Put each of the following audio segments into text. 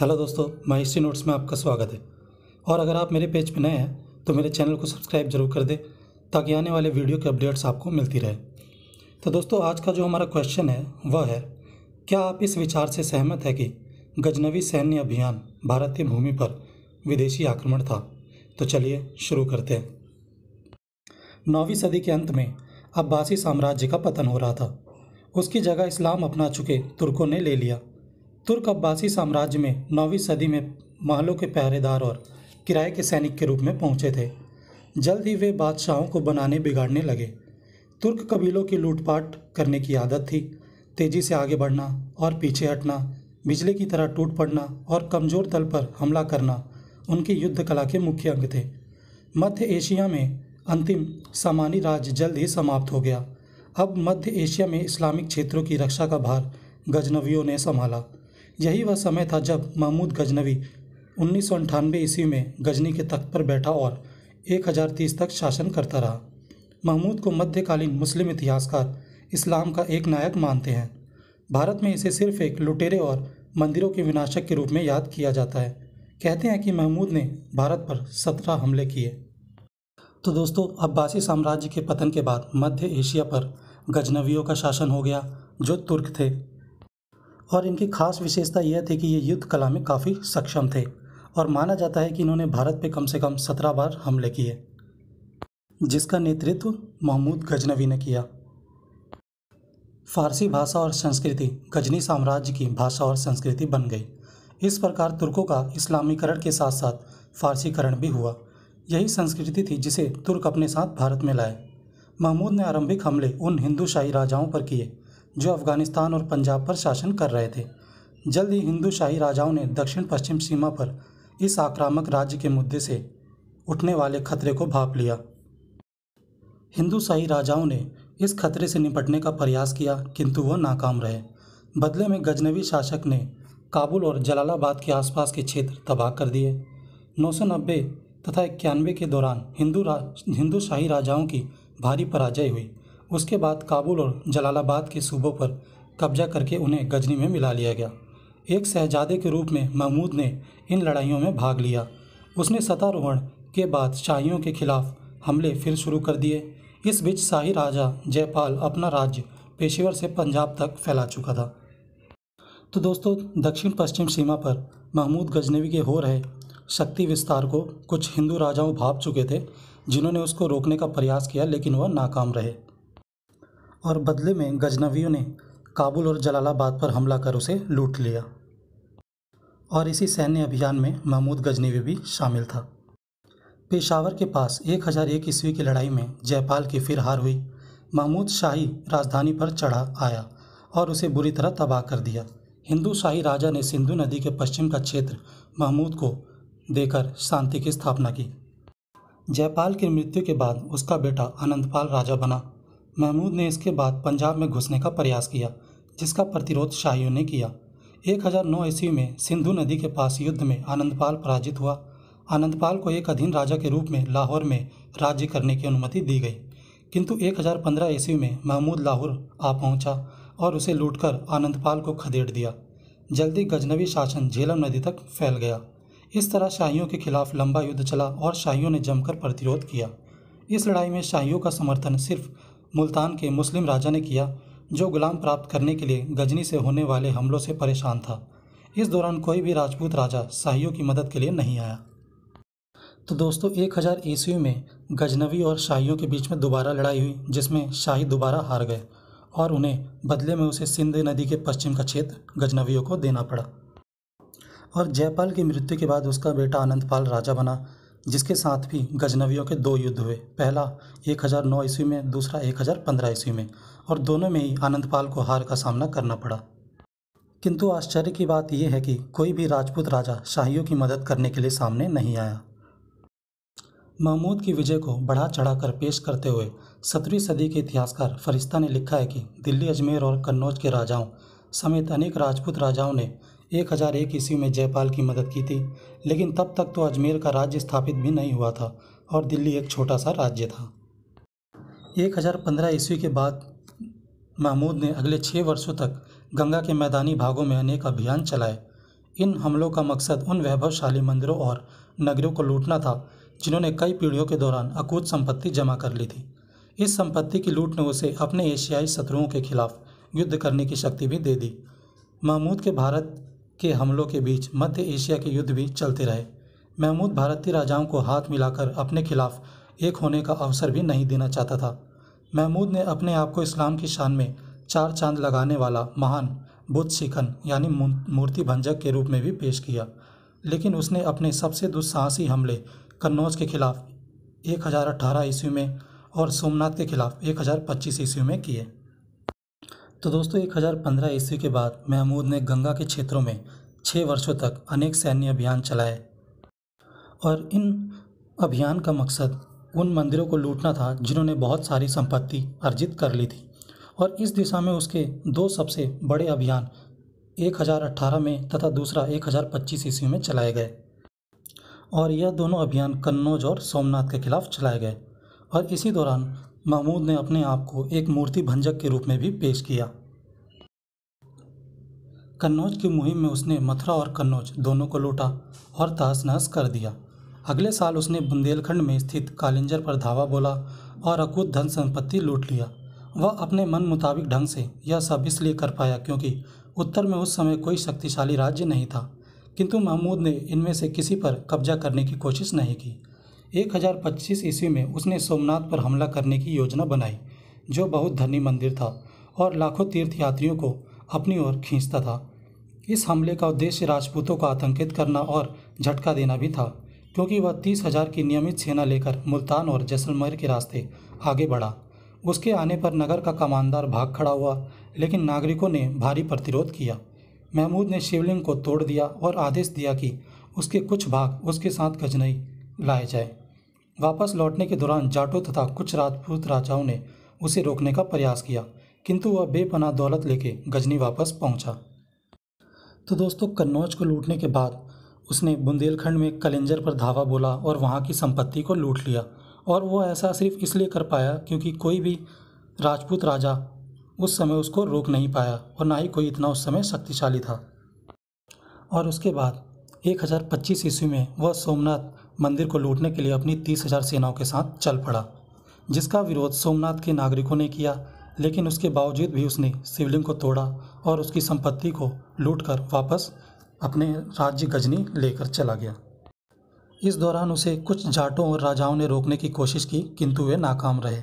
Hello दोस्तों माई history notes में आपका स्वागत है और अगर आप मेरे पेज पर नए हैं तो मेरे चैनल को सब्सक्राइब जरूर कर दें ताकि आने वाले वीडियो के अपडेट्स आपको मिलती रहे तो दोस्तों आज का जो हमारा क्वेश्चन है वह है क्या आप इस विचार से सहमत है कि गजनवी सैन्य अभियान भारतीय भूमि पर विदेशी आक्रमण था तो चलिए शुरू करते हैं नौवीं सदी के अंत में अब्बासी साम्राज्य का पतन हो रहा था उसकी जगह इस्लाम अपना चुके तुर्कों ने ले लिया तुर्क अब्बासी साम्राज्य में नौवीं सदी में महलों के पहरेदार और किराए के सैनिक के रूप में पहुंचे थे जल्द ही वे बादशाहों को बनाने बिगाड़ने लगे तुर्क कबीलों की लूटपाट करने की आदत थी तेज़ी से आगे बढ़ना और पीछे हटना बिजली की तरह टूट पड़ना और कमज़ोर दल पर हमला करना उनकी युद्ध कला के मुख्य अंग थे मध्य एशिया में अंतिम सामानी राज जल्द ही समाप्त हो गया अब मध्य एशिया में इस्लामिक क्षेत्रों की रक्षा का भार गजनवियों ने संभाला यही वह समय था जब महमूद गजनवी उन्नीस सौ अंठानवे ईस्वी में गजनी के तख्त पर बैठा और एक हजार तीस तक शासन करता रहा महमूद को मध्यकालीन मुस्लिम इतिहासकार इस्लाम का एक नायक मानते हैं भारत में इसे सिर्फ एक लुटेरे और मंदिरों के विनाशक के रूप में याद किया जाता है कहते हैं कि महमूद ने भारत पर सत्रह हमले किए तो दोस्तों अब्बासी साम्राज्य के पतन के बाद मध्य एशिया पर गजनवियों का शासन हो गया जो तुर्क थे और इनकी खास विशेषता यह थी कि ये युद्ध कला में काफ़ी सक्षम थे और माना जाता है कि इन्होंने भारत पे कम से कम सत्रह बार हमले किए जिसका नेतृत्व महमूद गजनवी ने किया फारसी भाषा और संस्कृति गजनी साम्राज्य की भाषा और संस्कृति बन गई इस प्रकार तुर्कों का इस्लामीकरण के साथ साथ फारसीकरण भी हुआ यही संस्कृति थी जिसे तुर्क अपने साथ भारत में लाए महमूद ने आरंभिक हमले उन हिंदू शाही राजाओं पर किए जो अफगानिस्तान और पंजाब पर शासन कर रहे थे जल्द ही हिंदू शाही राजाओं ने दक्षिण पश्चिम सीमा पर इस आक्रामक राज्य के मुद्दे से उठने वाले खतरे को भाप लिया हिंदू शाही राजाओं ने इस खतरे से निपटने का प्रयास किया किंतु वह नाकाम रहे बदले में गजनवी शासक ने काबुल और जलालाबाद के आसपास के क्षेत्र तबाह कर दिए नौ तथा इक्यानवे के दौरान हिंदू रा हिंदू शाही राजाओं की भारी पराजय हुई उसके बाद काबुल और जलालाबाद के सूबों पर कब्जा करके उन्हें गजनी में मिला लिया गया एक शहजादे के रूप में महमूद ने इन लड़ाइयों में भाग लिया उसने सतारोहण के बाद शाहियों के खिलाफ हमले फिर शुरू कर दिए इस बीच शाही राजा जयपाल अपना राज्य पेशेवर से पंजाब तक फैला चुका था तो दोस्तों दक्षिण पश्चिम सीमा पर महमूद गजनवी के हो रहे शक्ति विस्तार को कुछ हिंदू राजाओं भाप चुके थे जिन्होंने उसको रोकने का प्रयास किया लेकिन वह नाकाम रहे और बदले में गजनवियों ने काबुल और जलालाबाद पर हमला कर उसे लूट लिया और इसी सैन्य अभियान में महमूद गजनवी भी शामिल था पेशावर के पास एक हजार एक ईस्वी की लड़ाई में जयपाल की फिर हार हुई महमूद शाही राजधानी पर चढ़ा आया और उसे बुरी तरह तबाह कर दिया हिंदू शाही राजा ने सिंधु नदी के पश्चिम का क्षेत्र महमूद को देकर शांति की स्थापना की जयपाल की मृत्यु के बाद उसका बेटा अनंतपाल राजा बना महमूद ने इसके बाद पंजाब में घुसने का प्रयास किया जिसका प्रतिरोध शाहियों ने किया 1009 ईस्वी में सिंधु नदी के पास युद्ध में आनंदपाल पराजित हुआ आनंदपाल को एक अधीन राजा के रूप में लाहौर में राज्य करने की अनुमति दी गई किंतु 1015 ईस्वी में महमूद लाहौर आ पहुंचा और उसे लूटकर आनंदपाल को खदेड़ दिया जल्दी गजनवी शासन झेलम नदी तक फैल गया इस तरह शाहियों के खिलाफ लंबा युद्ध चला और शाहियों ने जमकर प्रतिरोध किया इस लड़ाई में शाहियों का समर्थन सिर्फ मुल्तान के मुस्लिम राजा ने किया जो गुलाम प्राप्त करने के लिए गजनी से होने वाले हमलों से परेशान था इस दौरान कोई भी राजपूत राजा शाहियों की मदद के लिए नहीं आया तो दोस्तों एक हज़ार ईस्वी में गजनवी और शाहियों के बीच में दोबारा लड़ाई हुई जिसमें शाही दोबारा हार गए और उन्हें बदले में उसे सिंध नदी के पश्चिम का क्षेत्र गजनवियों को देना पड़ा और जयपाल की मृत्यु के बाद उसका बेटा अनंतपाल राजा बना जिसके साथ भी गजनवियों के दो युद्ध हुए पहला 1009 ईस्वी में दूसरा 1015 ईस्वी में और दोनों में ही आनंदपाल को हार का सामना करना पड़ा किंतु आश्चर्य की बात यह है कि कोई भी राजपूत राजा शाहियों की मदद करने के लिए सामने नहीं आया महमूद की विजय को बढ़ा चढ़ाकर पेश करते हुए सत्रहवीं सदी के इतिहासकार फरिश्ता ने लिखा है कि दिल्ली अजमेर और कन्नौज के राजाओं समेत अनेक राजपूत राजाओं ने एक हज़ार एक ईस्वी में जयपाल की मदद की थी लेकिन तब तक तो अजमेर का राज्य स्थापित भी नहीं हुआ था और दिल्ली एक छोटा सा राज्य था एक हज़ार पंद्रह ईस्वी के बाद महमूद ने अगले छः वर्षों तक गंगा के मैदानी भागों में अनेक अभियान चलाए इन हमलों का मकसद उन वैभवशाली मंदिरों और नगरों को लूटना था जिन्होंने कई पीढ़ियों के दौरान अकूत संपत्ति जमा कर ली थी इस संपत्ति की लूट ने उसे अपने एशियाई शत्रुओं के खिलाफ युद्ध करने की शक्ति भी दे दी महमूद के भारत के हमलों के बीच मध्य एशिया के युद्ध भी चलते रहे महमूद भारतीय राजाओं को हाथ मिलाकर अपने खिलाफ एक होने का अवसर भी नहीं देना चाहता था महमूद ने अपने आप को इस्लाम की शान में चार चांद लगाने वाला महान बुद्ध शिखन यानी मूर्ति भंजक के रूप में भी पेश किया लेकिन उसने अपने सबसे दुस्साहसी हमले कन्नौज के खिलाफ 1018 ईस्वी में और सोमनाथ के खिलाफ पच्चीस ईस्वी में किए तो दोस्तों एक हज़ार पंद्रह ईस्वी के बाद महमूद ने गंगा के क्षेत्रों में छः वर्षों तक अनेक सैन्य अभियान चलाए और इन अभियान का मकसद उन मंदिरों को लूटना था जिन्होंने बहुत सारी संपत्ति अर्जित कर ली थी और इस दिशा में उसके दो सबसे बड़े अभियान एक हज़ार अट्ठारह में तथा दूसरा एक हज़ार पच्चीस ईस्वी में चलाए गए और यह दोनों अभियान कन्नौज और सोमनाथ के खिलाफ चलाए गए और इसी दौरान महमूद ने अपने आप को एक मूर्ति भंजक के रूप में भी पेश किया कन्नौज की मुहिम में उसने मथुरा और कन्नौज दोनों को लूटा और तहस नहस कर दिया अगले साल उसने बुंदेलखंड में स्थित कालिंजर पर धावा बोला और अकूत धन संपत्ति लूट लिया वह अपने मन मुताबिक ढंग से यह सब इसलिए कर पाया क्योंकि उत्तर में उस समय कोई शक्तिशाली राज्य नहीं था किंतु महमूद ने इनमें से किसी पर कब्जा करने की कोशिश नहीं की एक हज़ार पच्चीस ईस्वी में उसने सोमनाथ पर हमला करने की योजना बनाई जो बहुत धनी मंदिर था और लाखों तीर्थयात्रियों को अपनी ओर खींचता था इस हमले का उद्देश्य राजपूतों को आतंकित करना और झटका देना भी था क्योंकि वह तीस हजार की नियमित सेना लेकर मुल्तान और जैसलमेर के रास्ते आगे बढ़ा उसके आने पर नगर का कमानदार भाग खड़ा हुआ लेकिन नागरिकों ने भारी प्रतिरोध किया महमूद ने शिवलिंग को तोड़ दिया और आदेश दिया कि उसके कुछ भाग उसके साथ गजनई लाए जाए वापस लौटने के दौरान जाटों तथा कुछ राजपूत राजाओं ने उसे रोकने का प्रयास किया किंतु वह बेपनाह दौलत लेके गजनी वापस पहुंचा। तो दोस्तों कन्नौज को लूटने के बाद उसने बुंदेलखंड में कलेंजर पर धावा बोला और वहाँ की संपत्ति को लूट लिया और वह ऐसा सिर्फ इसलिए कर पाया क्योंकि कोई भी राजपूत राजा उस समय उसको रोक नहीं पाया और ना ही कोई इतना उस समय शक्तिशाली था और उसके बाद पच्चीस ईस्वी में वह सोमनाथ मंदिर को लूटने के लिए अपनी तीस हजार सेनाओं के साथ चल पड़ा जिसका विरोध सोमनाथ के नागरिकों ने किया लेकिन उसके बावजूद भी उसने शिवलिंग को तोड़ा और उसकी संपत्ति को लूट वापस अपने राज्य गजनी लेकर चला गया इस दौरान उसे कुछ जाटों और राजाओं ने रोकने की कोशिश की किंतु वे नाकाम रहे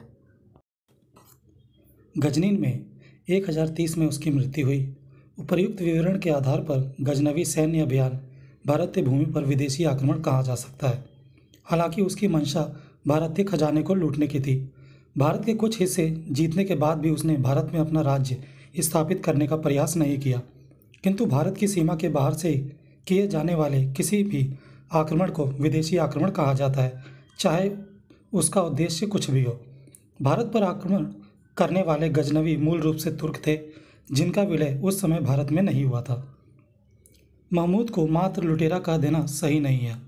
गजनीन में 1030 में उसकी मृत्यु हुई उपर्युक्त विवरण के आधार पर गजनवी सैन्य अभियान भारतीय भूमि पर विदेशी आक्रमण कहा जा सकता है हालांकि उसकी मंशा भारत के खजाने को लूटने की थी भारत के कुछ हिस्से जीतने के बाद भी उसने भारत में अपना राज्य स्थापित करने का प्रयास नहीं किया किंतु भारत की सीमा के बाहर से किए जाने वाले किसी भी आक्रमण को विदेशी आक्रमण कहा जाता है चाहे उसका उद्देश्य कुछ भी हो भारत पर आक्रमण करने वाले गजनवी मूल रूप से तुर्क थे जिनका विलय उस समय भारत में नहीं हुआ था महमूद को मात्र लुटेरा कह देना सही नहीं है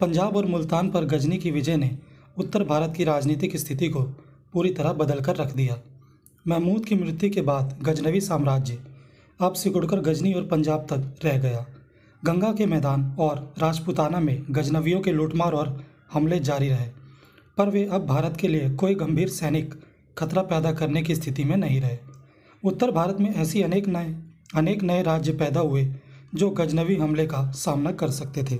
पंजाब और मुल्तान पर गजनी की विजय ने उत्तर भारत की राजनीतिक स्थिति को पूरी तरह बदल कर रख दिया महमूद की मृत्यु के बाद गजनवी साम्राज्य अब सिकुड़कर गजनी और पंजाब तक रह गया गंगा के मैदान और राजपुताना में गजनवियों के लूटमार और हमले जारी रहे पर वे अब भारत के लिए कोई गंभीर सैनिक खतरा पैदा करने की स्थिति में नहीं रहे उत्तर भारत में ऐसी अनेक नए अनेक नए राज्य पैदा हुए जो गजनवी हमले का सामना कर सकते थे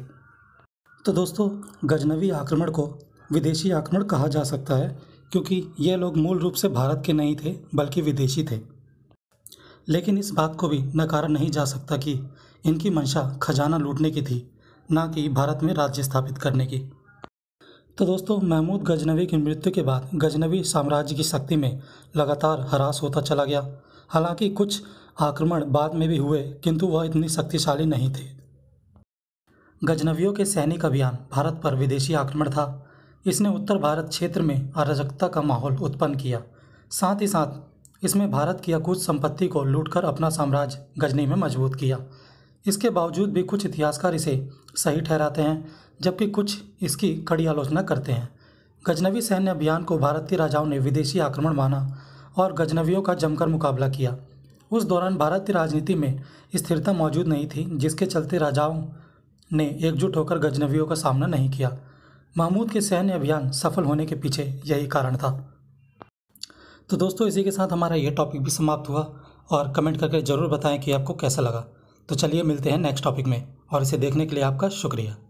तो दोस्तों गजनवी आक्रमण को विदेशी आक्रमण कहा जा सकता है क्योंकि ये लोग मूल रूप से भारत के नहीं थे बल्कि विदेशी थे लेकिन इस बात को भी नकारा नहीं जा सकता कि इनकी मंशा खजाना लूटने की थी ना कि भारत में राज्य स्थापित करने की तो दोस्तों महमूद गजनवी की मृत्यु के बाद गजनवी साम्राज्य की शक्ति में लगातार ह्रास होता चला गया हालांकि कुछ आक्रमण बाद में भी हुए किंतु वह इतनी शक्तिशाली नहीं थे गजनवियों के सैनिक अभियान भारत पर विदेशी आक्रमण था इसने उत्तर भारत क्षेत्र में अराजकता का माहौल उत्पन्न किया साथ ही साथ इसमें भारत की अकूत संपत्ति को लूटकर अपना साम्राज्य गजनी में मजबूत किया इसके बावजूद भी कुछ इतिहासकार इसे सही ठहराते हैं जबकि कुछ इसकी कड़ी आलोचना करते हैं गजनवी सैन्य अभियान को भारतीय राजाओं ने विदेशी आक्रमण माना और गजनवियों का जमकर मुकाबला किया उस दौरान भारतीय राजनीति में स्थिरता मौजूद नहीं थी जिसके चलते राजाओं ने एकजुट होकर गजनवियों का सामना नहीं किया महमूद के सैन्य अभियान सफल होने के पीछे यही कारण था तो दोस्तों इसी के साथ हमारा ये टॉपिक भी समाप्त हुआ और कमेंट करके ज़रूर बताएं कि आपको कैसा लगा तो चलिए मिलते हैं नेक्स्ट टॉपिक में और इसे देखने के लिए आपका शुक्रिया